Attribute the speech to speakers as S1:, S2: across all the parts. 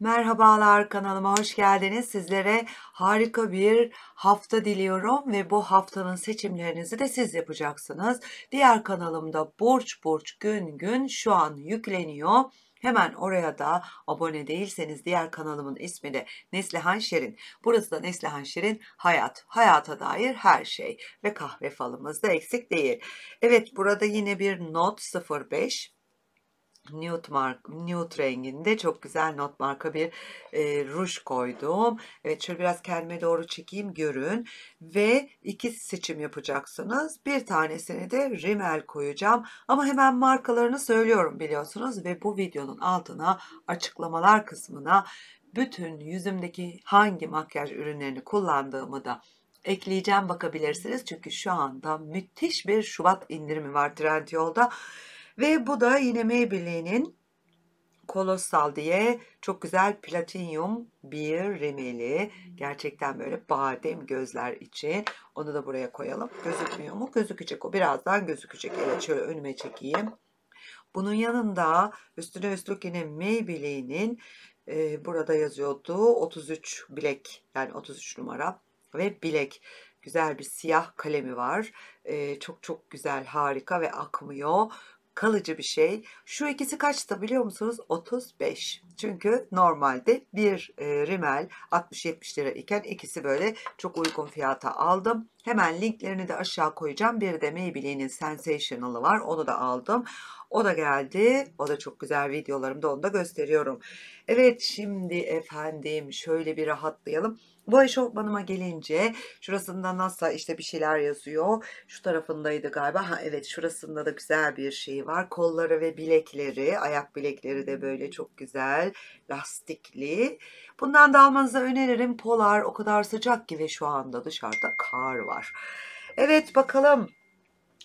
S1: Merhabalar kanalıma hoş geldiniz. Sizlere harika bir hafta diliyorum ve bu haftanın seçimlerinizi de siz yapacaksınız. Diğer kanalımda burç burç gün gün şu an yükleniyor. Hemen oraya da abone değilseniz diğer kanalımın ismi de Neslihan Şerin. Burası da Neslihan Şerin hayat, hayata dair her şey ve kahve falımız da eksik değil. Evet burada yine bir not 05 Nude, mark, nude renginde çok güzel not marka bir e, ruj koydum. Evet şöyle biraz kendime doğru çekeyim görün. Ve iki seçim yapacaksınız. Bir tanesini de rimel koyacağım. Ama hemen markalarını söylüyorum biliyorsunuz. Ve bu videonun altına açıklamalar kısmına bütün yüzümdeki hangi makyaj ürünlerini kullandığımı da ekleyeceğim bakabilirsiniz. Çünkü şu anda müthiş bir Şubat indirimi var Trendyol'da. yolda ve bu da yine Maybelline'in Kolossal diye çok güzel platinyum bir remeli. Gerçekten böyle badem gözler için. Onu da buraya koyalım. Gözükmüyor mu? Gözükecek o. Birazdan gözükecek. Evet şöyle önüme çekeyim. Bunun yanında üstüne üstlük yine Maybelline'in e, burada yazıyordu 33 bilek yani 33 numara ve bilek güzel bir siyah kalemi var. E, çok çok güzel harika ve akmıyor kalıcı bir şey. Şu ikisi kaçta biliyor musunuz? 35. Çünkü normalde bir e, rimel 60-70 lira iken ikisi böyle çok uygun fiyata aldım. Hemen linklerini de aşağı koyacağım. Bir de Maybelline'in Sensational'ı var. Onu da aldım. O da geldi. O da çok güzel videolarımda onu da gösteriyorum. Evet şimdi efendim şöyle bir rahatlayalım. Bu eşofmanıma gelince şurasında nasıl işte bir şeyler yazıyor. Şu tarafındaydı galiba. Ha evet şurasında da güzel bir şey var. Kolları ve bilekleri, ayak bilekleri de böyle çok güzel, lastikli. Bundan da almanızı öneririm. Polar o kadar sıcak ki ve şu anda dışarıda kar var. Evet bakalım.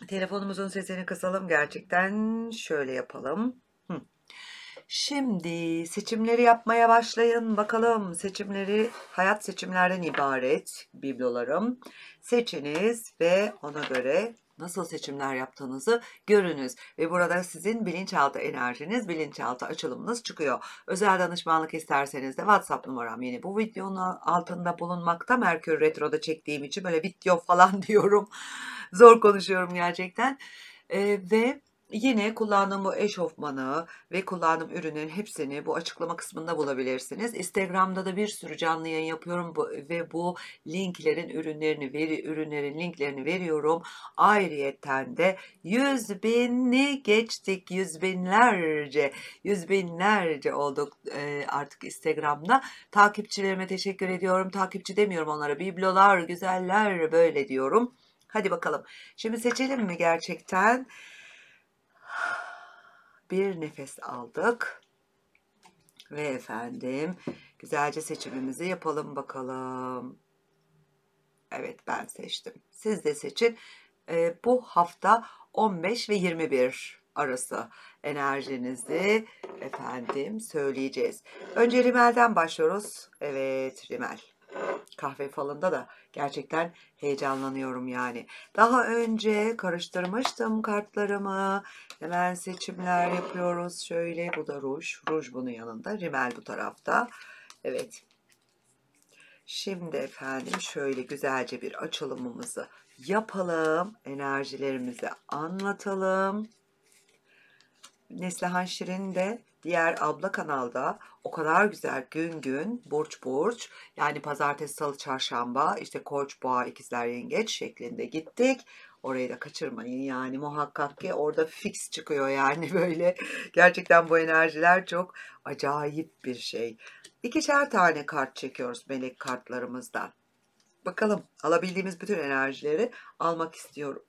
S1: Telefonumuzun sesini kısalım gerçekten. Şöyle yapalım. Şimdi seçimleri yapmaya başlayın. Bakalım seçimleri hayat seçimlerden ibaret biblolarım. Seçiniz ve ona göre nasıl seçimler yaptığınızı görünüz ve burada sizin bilinçaltı enerjiniz, bilinçaltı açılımınız çıkıyor. Özel danışmanlık isterseniz de WhatsApp numaram yine bu videonun altında bulunmakta. Merkür Retro'da çektiğim için böyle video falan diyorum. Zor konuşuyorum gerçekten. Ee, ve Yine kullandığım bu eşofmanı ve kullandığım ürünün hepsini bu açıklama kısmında bulabilirsiniz. Instagram'da da bir sürü canlı yayın yapıyorum ve bu linklerin ürünlerini veri ürünlerin linklerini veriyorum. Ayrıyeten de 100 bini geçtik. Yüz binlerce, yüz binlerce olduk e, artık Instagram'da. Takipçilerime teşekkür ediyorum. Takipçi demiyorum onlara. Biblolar, güzeller böyle diyorum. Hadi bakalım. Şimdi seçelim mi gerçekten? bir nefes aldık. Ve efendim güzelce seçimimizi yapalım bakalım. Evet ben seçtim. Siz de seçin. E, bu hafta 15 ve 21 arası enerjinizi efendim söyleyeceğiz. Önce rimelden başlıyoruz. Evet rimel kahve falında da gerçekten heyecanlanıyorum yani. Daha önce karıştırmıştım kartlarımı. Hemen seçimler yapıyoruz. Şöyle bu da ruj. Ruj bunun yanında. Rimel bu tarafta. Evet. Şimdi efendim şöyle güzelce bir açılımımızı yapalım. Enerjilerimizi anlatalım. Neslihan Şirin de Diğer abla kanalda o kadar güzel gün gün burç burç yani pazartesi salı çarşamba işte koç boğa ikizler yengeç şeklinde gittik. Orayı da kaçırmayın yani muhakkak ki orada fix çıkıyor yani böyle. Gerçekten bu enerjiler çok acayip bir şey. İkişer tane kart çekiyoruz melek kartlarımızdan. Bakalım alabildiğimiz bütün enerjileri almak istiyorum.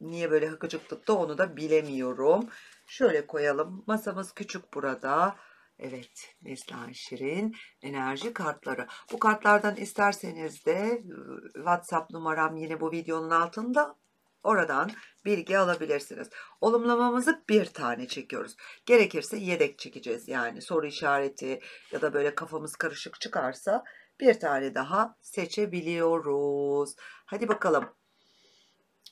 S1: Niye böyle hıkıcıklıkta onu da bilemiyorum. Şöyle koyalım. Masamız küçük burada. Evet Neslihan Şirin enerji kartları. Bu kartlardan isterseniz de ıı, WhatsApp numaram yine bu videonun altında. Oradan bilgi alabilirsiniz. Olumlamamızı bir tane çekiyoruz. Gerekirse yedek çekeceğiz. Yani soru işareti ya da böyle kafamız karışık çıkarsa bir tane daha seçebiliyoruz. Hadi bakalım.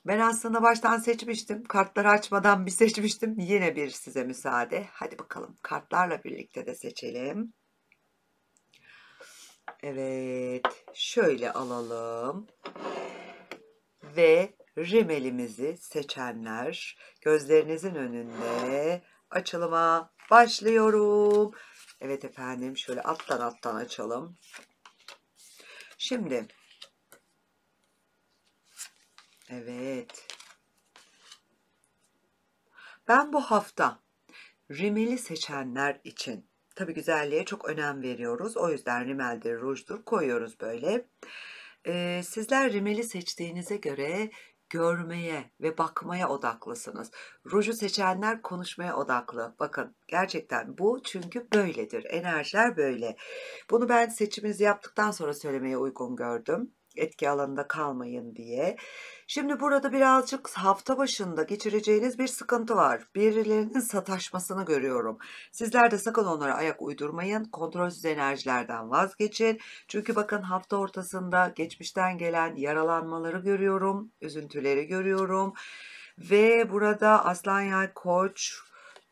S1: Ben aslında baştan seçmiştim. Kartları açmadan bir seçmiştim. Yine bir size müsaade. Hadi bakalım kartlarla birlikte de seçelim. Evet. Şöyle alalım. Ve rimelimizi seçenler gözlerinizin önünde açılıma başlıyorum. Evet efendim şöyle alttan alttan açalım. Şimdi Evet. Ben bu hafta rimeli seçenler için tabi güzelliğe çok önem veriyoruz. O yüzden rimeldir, rujdur koyuyoruz böyle. Ee, sizler rimeli seçtiğinize göre görmeye ve bakmaya odaklısınız. Ruju seçenler konuşmaya odaklı. Bakın gerçekten bu çünkü böyledir. Enerjiler böyle. Bunu ben seçiminizi yaptıktan sonra söylemeye uygun gördüm. Etki alanında kalmayın diye. Şimdi burada birazcık hafta başında geçireceğiniz bir sıkıntı var. Birilerinin sataşmasını görüyorum. Sizler de sakın onlara ayak uydurmayın. Kontrolsüz enerjilerden vazgeçin. Çünkü bakın hafta ortasında geçmişten gelen yaralanmaları görüyorum. Üzüntüleri görüyorum. Ve burada Aslan Yay Koç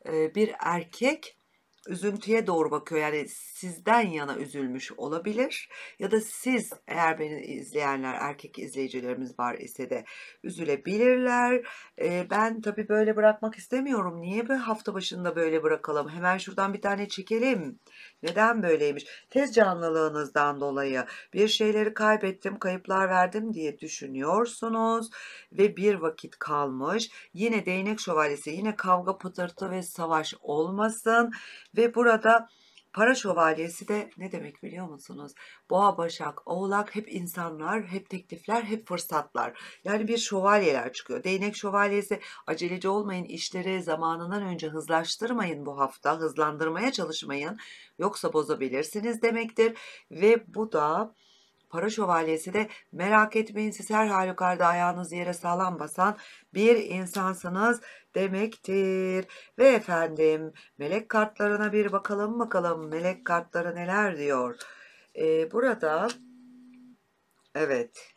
S1: e, bir erkek üzüntüye doğru bakıyor. Yani sizden yana üzülmüş olabilir ya da siz eğer beni izleyenler erkek izleyicilerimiz var ise de üzülebilirler. Ee, ben tabii böyle bırakmak istemiyorum. Niye bir hafta başında böyle bırakalım? Hemen şuradan bir tane çekelim. Neden böyleymiş? Tez canlılığınızdan dolayı bir şeyleri kaybettim, kayıplar verdim diye düşünüyorsunuz ve bir vakit kalmış. Yine değnek şövalyesi, yine kavga pıtırtı ve savaş olmasın ve burada para şövalyesi de ne demek biliyor musunuz? Boğa, Başak, Oğlak hep insanlar, hep teklifler, hep fırsatlar. Yani bir şövalyeler çıkıyor. Değnek şövalyesi aceleci olmayın, işleri zamanından önce hızlaştırmayın bu hafta, hızlandırmaya çalışmayın. Yoksa bozabilirsiniz demektir. Ve bu da para şövalyesi de merak etmeyin siz her halükarda ayağınız yere sağlam basan bir insansınız demektir. Ve efendim melek kartlarına bir bakalım bakalım melek kartları neler diyor. Ee, burada evet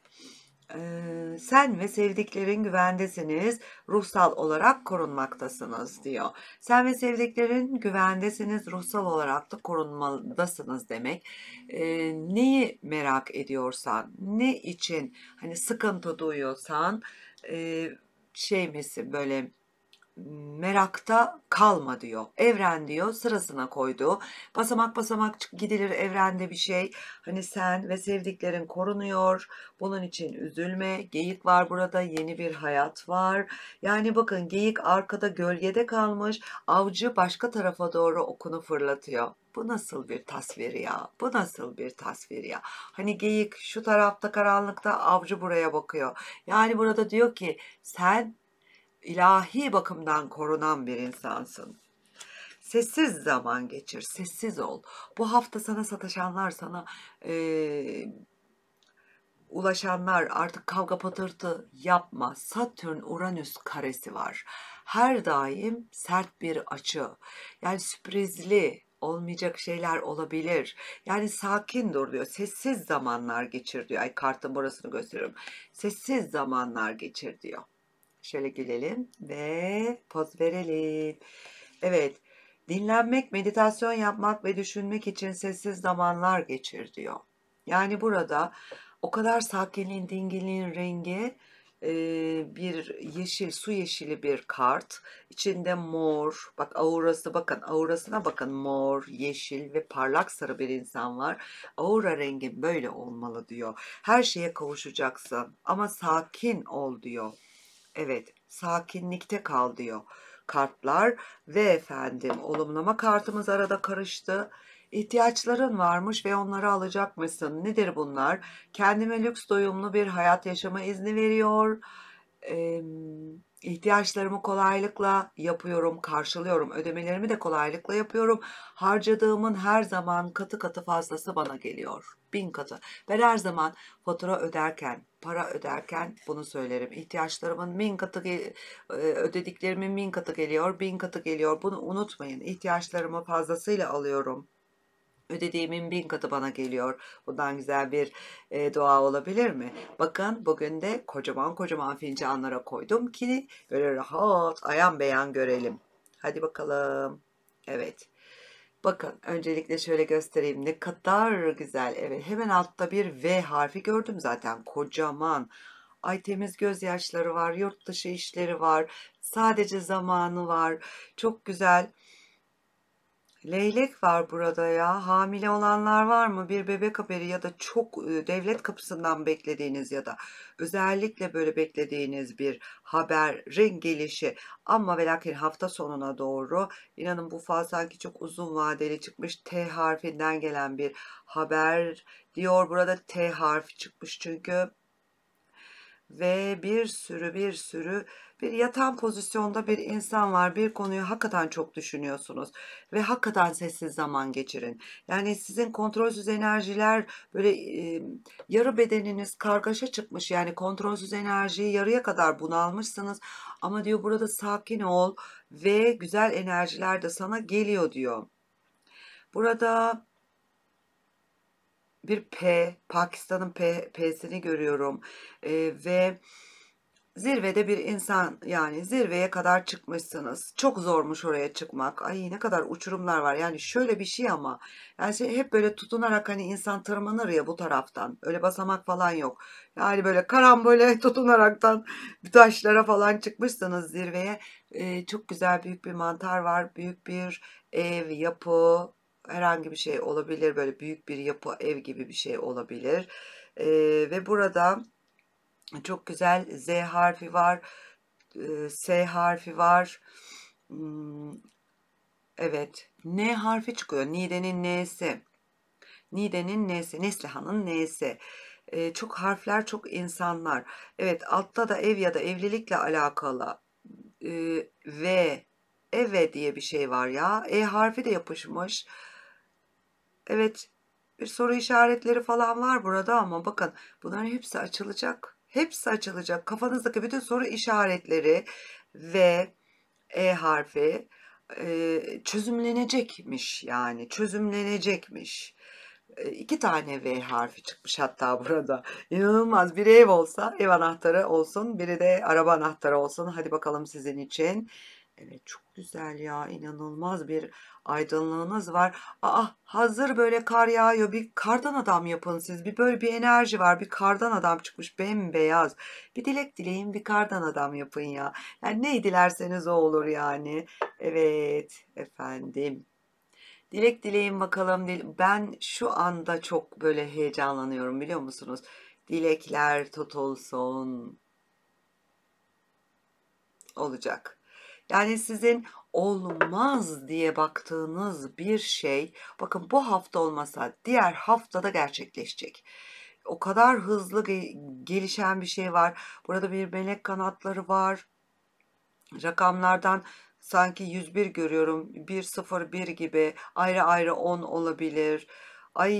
S1: sen ve sevdiklerin güvendesiniz, ruhsal olarak korunmaktasınız diyor. Sen ve sevdiklerin güvendesiniz, ruhsal olarak da korunmadasınız demek. E, neyi merak ediyorsan, ne için hani sıkıntı duyuyorsan e, şey misin böyle merakta kalma diyor. Evren diyor sırasına koydu. Basamak basamak gidilir evrende bir şey. Hani sen ve sevdiklerin korunuyor. Bunun için üzülme. Geyik var burada. Yeni bir hayat var. Yani bakın geyik arkada gölgede kalmış. Avcı başka tarafa doğru okunu fırlatıyor. Bu nasıl bir tasvir ya? Bu nasıl bir tasvir ya? Hani geyik şu tarafta karanlıkta avcı buraya bakıyor. Yani burada diyor ki sen ilahi bakımdan korunan bir insansın. Sessiz zaman geçir, sessiz ol. Bu hafta sana sataşanlar, sana e, ulaşanlar artık kavga patırtı yapma. Satürn Uranüs karesi var. Her daim sert bir açı. Yani sürprizli, olmayacak şeyler olabilir. Yani sakin dur diyor. Sessiz zamanlar geçir diyor. Ay kartın burasını gösteriyorum. Sessiz zamanlar geçir diyor. Şöyle gülelim ve poz verelim. Evet, dinlenmek, meditasyon yapmak ve düşünmek için sessiz zamanlar geçir diyor. Yani burada o kadar sakinliğin, dinginliğin rengi e, bir yeşil, su yeşili bir kart. İçinde mor, bak aurası bakın, aurasına bakın mor, yeşil ve parlak sarı bir insan var. Aura rengin böyle olmalı diyor. Her şeye kavuşacaksın ama sakin ol diyor. Evet sakinlikte kal diyor kartlar ve efendim olumlama kartımız arada karıştı. İhtiyaçların varmış ve onları alacak mısın? Nedir bunlar? Kendime lüks doyumlu bir hayat yaşama izni veriyor. Eee ihtiyaçlarımı kolaylıkla yapıyorum, karşılıyorum. Ödemelerimi de kolaylıkla yapıyorum. Harcadığımın her zaman katı katı fazlası bana geliyor. Bin katı. Ben her zaman fatura öderken, para öderken bunu söylerim. İhtiyaçlarımın bin katı, e, ödediklerimin bin katı geliyor, bin katı geliyor. Bunu unutmayın. İhtiyaçlarımı fazlasıyla alıyorum ödediğimin bin katı bana geliyor. Bundan güzel bir e, dua olabilir mi? Bakın bugün de kocaman kocaman fincanlara koydum ki böyle rahat ayan beyan görelim. Hadi bakalım. Evet. Bakın öncelikle şöyle göstereyim ne kadar güzel. Evet hemen altta bir V harfi gördüm zaten kocaman. Ay temiz gözyaşları var, yurt dışı işleri var, sadece zamanı var. Çok güzel Leylek var burada ya. Hamile olanlar var mı? Bir bebek haberi ya da çok e, devlet kapısından beklediğiniz ya da özellikle böyle beklediğiniz bir haberin gelişi. Ama ve lakin hafta sonuna doğru inanın bu fal sanki çok uzun vadeli çıkmış T harfinden gelen bir haber diyor. Burada T harfi çıkmış çünkü ve bir sürü bir sürü bir yatan pozisyonda bir insan var. Bir konuyu hakikaten çok düşünüyorsunuz ve hakikaten sessiz zaman geçirin. Yani sizin kontrolsüz enerjiler böyle e, yarı bedeniniz kargaşa çıkmış. Yani kontrolsüz enerjiyi yarıya kadar bunalmışsınız. Ama diyor burada sakin ol ve güzel enerjiler de sana geliyor diyor. Burada bir P, Pakistan'ın P P'sini görüyorum ee, ve Zirvede bir insan yani zirveye kadar çıkmışsınız. Çok zormuş oraya çıkmak. Ay ne kadar uçurumlar var. Yani şöyle bir şey ama yani şey hep böyle tutunarak hani insan tırmanır ya bu taraftan. Öyle basamak falan yok. Yani böyle karambole tutunaraktan bir taşlara falan çıkmışsınız zirveye. Ee, çok güzel büyük bir mantar var. Büyük bir ev, yapı, herhangi bir şey olabilir. Böyle büyük bir yapı, ev gibi bir şey olabilir. Ee, ve burada çok güzel Z harfi var. S harfi var. Hmm, evet. N harfi çıkıyor. Nide'nin N'si. Nide'nin N'si. Neslihan'ın N'si. çok harfler, çok insanlar. Evet altta da ev ya da evlilikle alakalı. Ee, v. Eve diye bir şey var ya. E harfi de yapışmış. Evet. Bir soru işaretleri falan var burada ama bakın bunların hepsi açılacak hepsi açılacak. Kafanızdaki bütün soru işaretleri ve E harfi e, çözümlenecekmiş yani çözümlenecekmiş. E, iki tane V harfi çıkmış hatta burada. İnanılmaz bir ev olsa ev anahtarı olsun biri de araba anahtarı olsun. Hadi bakalım sizin için Evet çok güzel ya inanılmaz bir aydınlığınız var. Aa hazır böyle kar yağıyor bir kardan adam yapın siz bir böyle bir enerji var bir kardan adam çıkmış bembeyaz. Bir dilek dileyin bir kardan adam yapın ya. Yani ne dilerseniz o olur yani. Evet efendim. Dilek dileyin bakalım. Ben şu anda çok böyle heyecanlanıyorum biliyor musunuz? Dilekler tutulsun. Olacak. Yani sizin olmaz diye baktığınız bir şey bakın bu hafta olmasa diğer haftada gerçekleşecek. O kadar hızlı gelişen bir şey var. Burada bir melek kanatları var. Rakamlardan sanki 101 görüyorum. 101 gibi ayrı ayrı 10 olabilir. Ay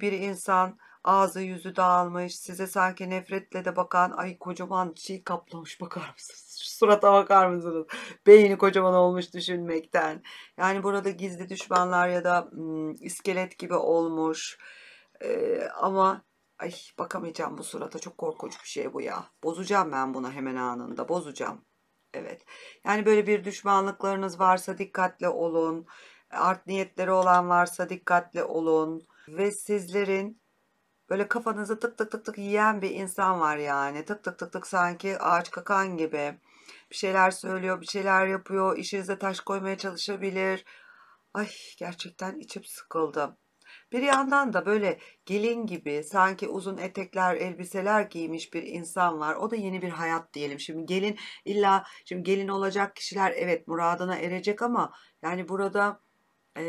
S1: bir insan ağzı yüzü dağılmış size sanki nefretle de bakan ay kocaman şey kaplamış bakar mısınız? surata bakar mısınız? Beyni kocaman olmuş düşünmekten. Yani burada gizli düşmanlar ya da ım, iskelet gibi olmuş. Ee, ama ay bakamayacağım bu surata. Çok korkunç bir şey bu ya. Bozacağım ben bunu hemen anında. Bozacağım. Evet. Yani böyle bir düşmanlıklarınız varsa dikkatli olun. Art niyetleri olan varsa dikkatli olun. Ve sizlerin böyle kafanızı tık tık tık tık yiyen bir insan var yani. Tık tık tık tık sanki ağaç kakan gibi. Bir şeyler söylüyor, bir şeyler yapıyor, işinize taş koymaya çalışabilir. Ay gerçekten içim sıkıldı. Bir yandan da böyle gelin gibi sanki uzun etekler, elbiseler giymiş bir insan var. O da yeni bir hayat diyelim. Şimdi gelin illa şimdi gelin olacak kişiler evet muradına erecek ama yani burada e,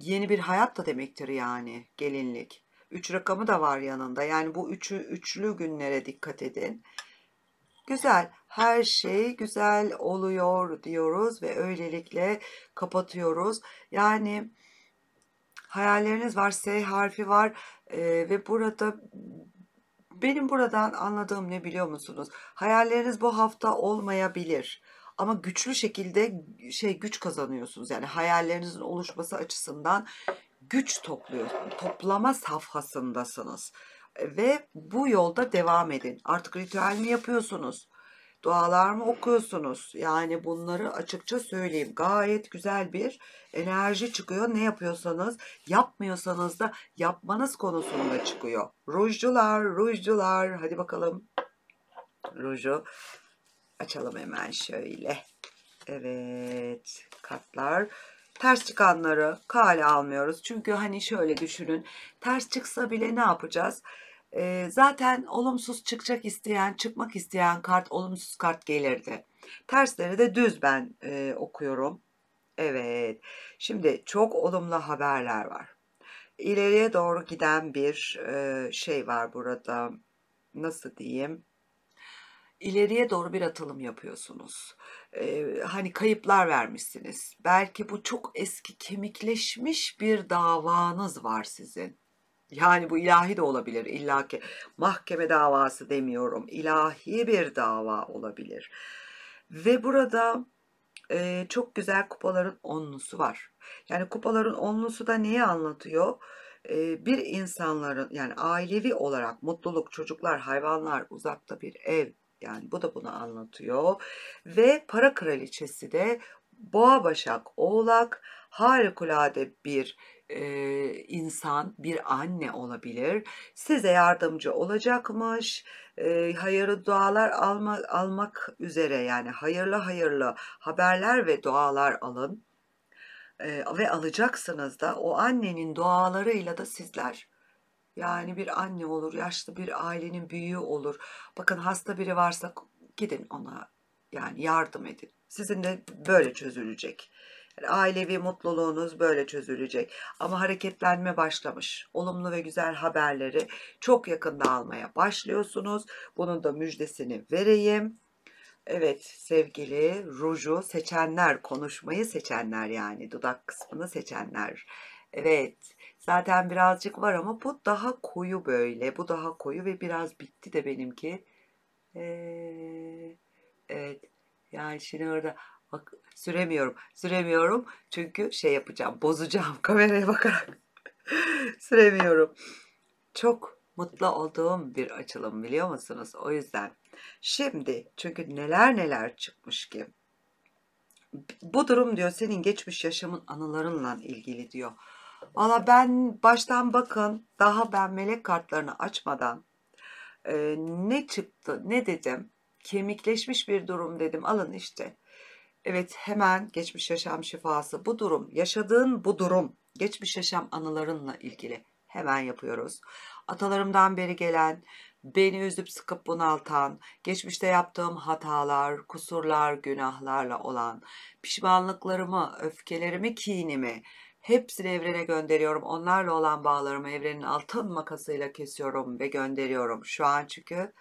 S1: yeni bir hayat da demektir yani gelinlik. Üç rakamı da var yanında. Yani bu üçü, üçlü günlere dikkat edin. Güzel. Her şey güzel oluyor diyoruz ve öylelikle kapatıyoruz. Yani hayalleriniz var, S harfi var e, ve burada benim buradan anladığım ne biliyor musunuz? Hayalleriniz bu hafta olmayabilir ama güçlü şekilde şey güç kazanıyorsunuz. Yani hayallerinizin oluşması açısından güç topluyorsunuz. Toplama safhasındasınız ve bu yolda devam edin. Artık ritüel mi yapıyorsunuz? Dualar mı okuyorsunuz? Yani bunları açıkça söyleyeyim. Gayet güzel bir enerji çıkıyor. Ne yapıyorsanız, yapmıyorsanız da yapmanız konusunda çıkıyor. Rujcular, rujcular. Hadi bakalım. Ruju açalım hemen şöyle. Evet, kartlar ters çıkanları kale almıyoruz. Çünkü hani şöyle düşünün. Ters çıksa bile ne yapacağız? e, zaten olumsuz çıkacak isteyen, çıkmak isteyen kart olumsuz kart gelirdi. Tersleri de düz ben e, okuyorum. Evet. Şimdi çok olumlu haberler var. İleriye doğru giden bir e, şey var burada. Nasıl diyeyim? İleriye doğru bir atılım yapıyorsunuz. Ee, hani kayıplar vermişsiniz. Belki bu çok eski kemikleşmiş bir davanız var sizin. Yani bu ilahi de olabilir illaki. Mahkeme davası demiyorum. ilahi bir dava olabilir. Ve burada e, çok güzel kupaların onlusu var. Yani kupaların onlusu da neyi anlatıyor? E, bir insanların yani ailevi olarak mutluluk, çocuklar, hayvanlar, uzakta bir ev. Yani bu da bunu anlatıyor. Ve para kraliçesi de boğa başak, oğlak harikulade bir e, insan, bir anne olabilir. Size yardımcı olacakmış. E, hayırlı dualar alma, almak üzere yani hayırlı hayırlı haberler ve dualar alın. E, ve alacaksınız da o annenin dualarıyla da sizler yani bir anne olur, yaşlı bir ailenin büyüğü olur. Bakın hasta biri varsa gidin ona yani yardım edin. Sizin de böyle çözülecek ailevi mutluluğunuz böyle çözülecek. Ama hareketlenme başlamış. Olumlu ve güzel haberleri çok yakında almaya başlıyorsunuz. Bunun da müjdesini vereyim. Evet sevgili ruju seçenler konuşmayı seçenler yani dudak kısmını seçenler. Evet zaten birazcık var ama bu daha koyu böyle bu daha koyu ve biraz bitti de benimki. Ee, evet yani şimdi orada Bak süremiyorum. Süremiyorum çünkü şey yapacağım. Bozacağım kameraya bakarak. süremiyorum. Çok mutlu olduğum bir açılım biliyor musunuz? O yüzden şimdi çünkü neler neler çıkmış ki. Bu durum diyor senin geçmiş yaşamın anılarınla ilgili diyor. Valla ben baştan bakın daha ben melek kartlarını açmadan e, ne çıktı ne dedim kemikleşmiş bir durum dedim alın işte Evet hemen geçmiş yaşam şifası bu durum yaşadığın bu durum geçmiş yaşam anılarınla ilgili hemen yapıyoruz. Atalarımdan beri gelen beni üzüp sıkıp bunaltan, geçmişte yaptığım hatalar, kusurlar, günahlarla olan, pişmanlıklarımı, öfkelerimi, kinimi hepsini evrene gönderiyorum. Onlarla olan bağlarımı evrenin altın makasıyla kesiyorum ve gönderiyorum. Şu an çünkü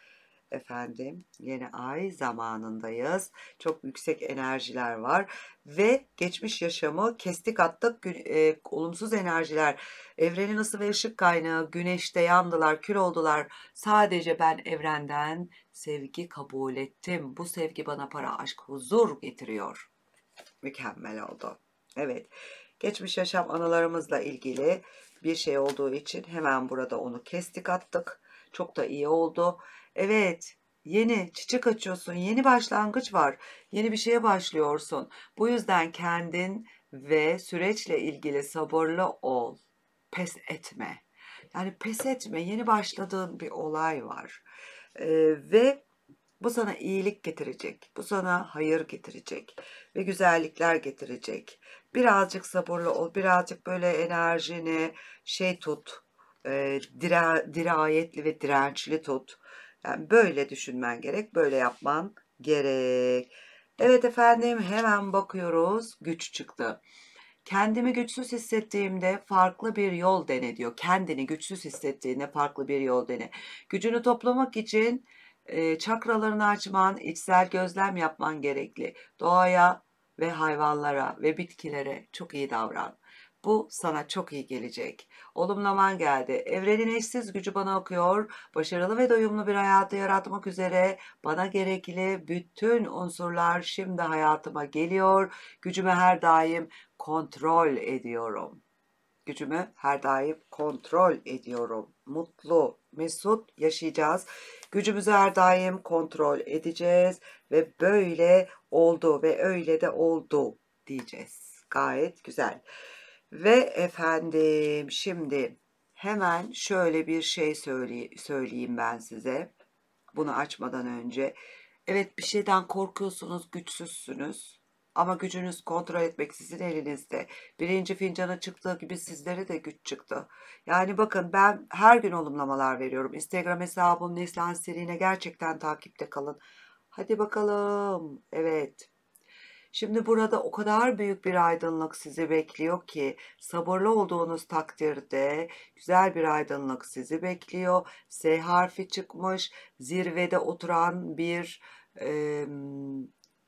S1: efendim yeni ay zamanındayız. Çok yüksek enerjiler var ve geçmiş yaşamı kestik attık e, olumsuz enerjiler Evrenin nasıl ve ışık kaynağı güneşte yandılar kül oldular sadece ben evrenden sevgi kabul ettim bu sevgi bana para aşk huzur getiriyor mükemmel oldu evet geçmiş yaşam anılarımızla ilgili bir şey olduğu için hemen burada onu kestik attık çok da iyi oldu Evet yeni çiçek açıyorsun yeni başlangıç var yeni bir şeye başlıyorsun bu yüzden kendin ve süreçle ilgili sabırlı ol pes etme yani pes etme yeni başladığın bir olay var ee, ve bu sana iyilik getirecek bu sana hayır getirecek ve güzellikler getirecek birazcık sabırlı ol birazcık böyle enerjini şey tut e, dira, dirayetli ve dirençli tut yani böyle düşünmen gerek, böyle yapman gerek. Evet efendim hemen bakıyoruz. Güç çıktı. Kendimi güçsüz hissettiğimde farklı bir yol dene diyor. Kendini güçsüz hissettiğinde farklı bir yol dene. Gücünü toplamak için e, çakralarını açman, içsel gözlem yapman gerekli. Doğaya ve hayvanlara ve bitkilere çok iyi davran. Bu sana çok iyi gelecek. Olumlaman geldi. Evrenin eşsiz gücü bana okuyor. Başarılı ve doyumlu bir hayatı yaratmak üzere bana gerekli bütün unsurlar şimdi hayatıma geliyor. Gücümü her daim kontrol ediyorum. Gücümü her daim kontrol ediyorum. Mutlu, mesut yaşayacağız. Gücümüzü her daim kontrol edeceğiz ve böyle oldu ve öyle de oldu diyeceğiz. Gayet güzel. Ve efendim şimdi hemen şöyle bir şey söyleyeyim ben size. Bunu açmadan önce. Evet bir şeyden korkuyorsunuz, güçsüzsünüz. Ama gücünüz kontrol etmek sizin elinizde. Birinci fincana çıktığı gibi sizlere de güç çıktı. Yani bakın ben her gün olumlamalar veriyorum. Instagram hesabım Neslihan Seri'ne gerçekten takipte kalın. Hadi bakalım. Evet. Şimdi burada o kadar büyük bir aydınlık sizi bekliyor ki sabırlı olduğunuz takdirde güzel bir aydınlık sizi bekliyor. S harfi çıkmış, zirvede oturan bir e,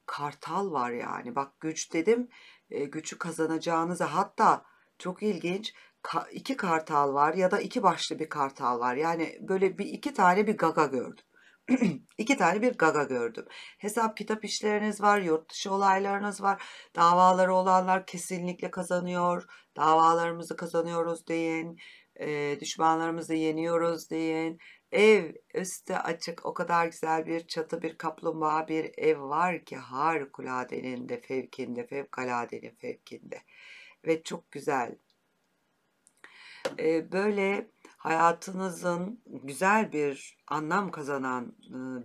S1: kartal var yani. Bak güç dedim, e, gücü kazanacağınıza hatta çok ilginç ka iki kartal var ya da iki başlı bir kartal var. Yani böyle bir iki tane bir gaga gördüm. iki tane bir gaga gördüm. Hesap kitap işleriniz var, yurt dışı olaylarınız var. Davaları olanlar kesinlikle kazanıyor. Davalarımızı kazanıyoruz deyin. E, düşmanlarımızı yeniyoruz deyin. Ev üstü açık o kadar güzel bir çatı bir kaplumbağa bir ev var ki harikuladenin de fevkinde fevkaladenin fevkinde. Ve çok güzel. E, böyle Hayatınızın güzel bir anlam kazanan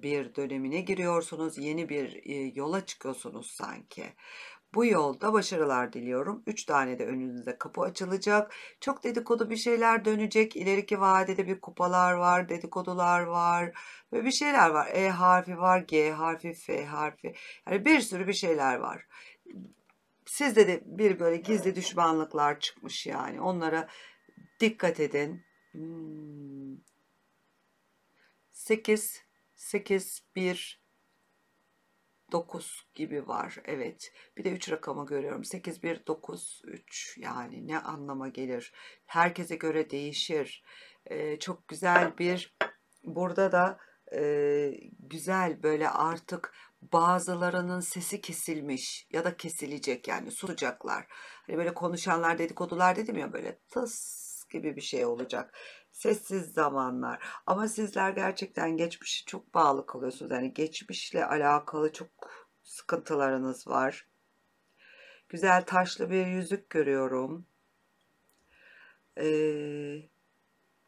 S1: bir dönemine giriyorsunuz. Yeni bir yola çıkıyorsunuz sanki. Bu yolda başarılar diliyorum. Üç tane de önünüzde kapı açılacak. Çok dedikodu bir şeyler dönecek. İleriki vadede bir kupalar var, dedikodular var ve bir şeyler var. E harfi var, G harfi, F harfi. Yani bir sürü bir şeyler var. Sizde de bir böyle gizli düşmanlıklar çıkmış yani. Onlara dikkat edin. 8, 8, 1, 9 gibi var. Evet. Bir de 3 rakamı görüyorum. 8, 1, 9, 3. Yani ne anlama gelir? Herkese göre değişir. Ee, çok güzel bir burada da e, güzel böyle artık bazılarının sesi kesilmiş ya da kesilecek yani susacaklar. Hani böyle konuşanlar dedikodular dedim ya böyle tıs gibi bir şey olacak. Sessiz zamanlar. Ama sizler gerçekten geçmişe çok bağlı kalıyorsunuz. Yani geçmişle alakalı çok sıkıntılarınız var. Güzel taşlı bir yüzük görüyorum. Ee,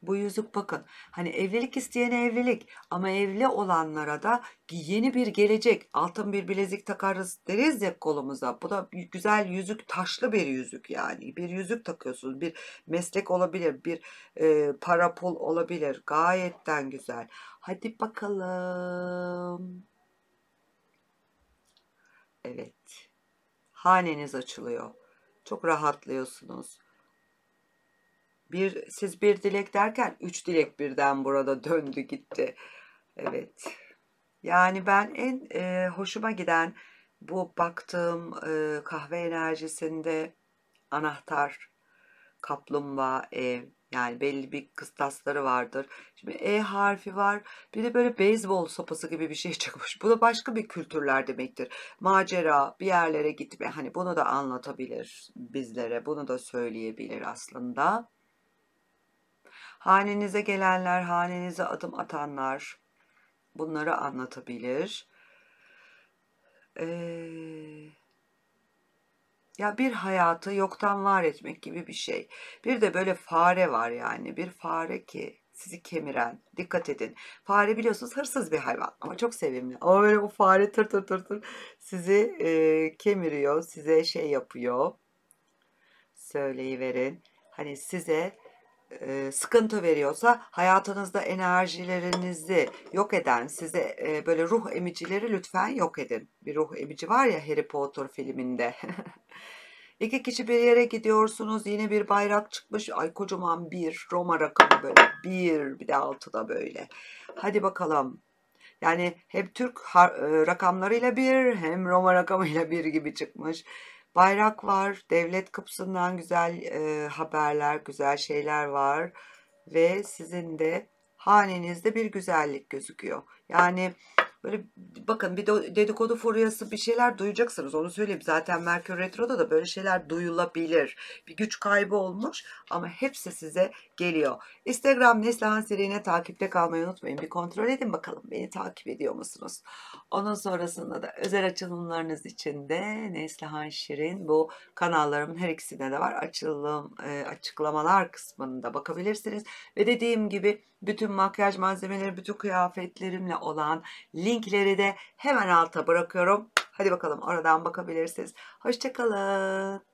S1: bu yüzük bakın hani evlilik isteyene evlilik ama evli olanlara da yeni bir gelecek altın bir bilezik takarız deriz ya kolumuza bu da güzel yüzük taşlı bir yüzük yani bir yüzük takıyorsunuz bir meslek olabilir bir e, para pul olabilir gayetten güzel hadi bakalım evet haneniz açılıyor çok rahatlıyorsunuz bir, siz bir dilek derken üç dilek birden burada döndü gitti. Evet. Yani ben en e, hoşuma giden bu baktığım e, kahve enerjisinde anahtar, kaplumbağa, ev yani belli bir kıstasları vardır. Şimdi E harfi var. Bir de böyle beyzbol sopası gibi bir şey çıkmış. Bu da başka bir kültürler demektir. Macera, bir yerlere gitme. Hani bunu da anlatabilir bizlere. Bunu da söyleyebilir aslında. Hanenize gelenler, hanenize adım atanlar bunları anlatabilir. Ee, ya bir hayatı yoktan var etmek gibi bir şey. Bir de böyle fare var yani. Bir fare ki sizi kemiren. Dikkat edin. Fare biliyorsunuz hırsız bir hayvan ama çok sevimli. Ama böyle o fare tır tır tır tır sizi e, kemiriyor, size şey yapıyor. Söyleyiverin. Hani size e, sıkıntı veriyorsa hayatınızda enerjilerinizi yok eden size e, böyle ruh emicileri lütfen yok edin. Bir ruh emici var ya Harry Potter filminde. İki kişi bir yere gidiyorsunuz yine bir bayrak çıkmış ay kocaman bir Roma rakamı böyle bir bir de altı da böyle. Hadi bakalım yani hep Türk rakamlarıyla bir hem Roma rakamıyla bir gibi çıkmış. Bayrak var, devlet kapısından güzel e, haberler, güzel şeyler var ve sizin de hanenizde bir güzellik gözüküyor. Yani böyle bakın bir de dedikodu furyası bir şeyler duyacaksınız onu söyleyeyim. Zaten Merkür Retro'da da böyle şeyler duyulabilir. Bir güç kaybı olmuş ama hepsi size geliyor. Instagram Neslihan Seri'ne takipte kalmayı unutmayın. Bir kontrol edin bakalım beni takip ediyor musunuz? Onun sonrasında da özel açılımlarınız için de Neslihan Şirin bu kanallarımın her ikisinde de var. Açılım e, açıklamalar kısmında bakabilirsiniz. Ve dediğim gibi bütün makyaj malzemeleri, bütün kıyafetlerimle olan linkleri de hemen alta bırakıyorum. Hadi bakalım oradan bakabilirsiniz. Hoşçakalın.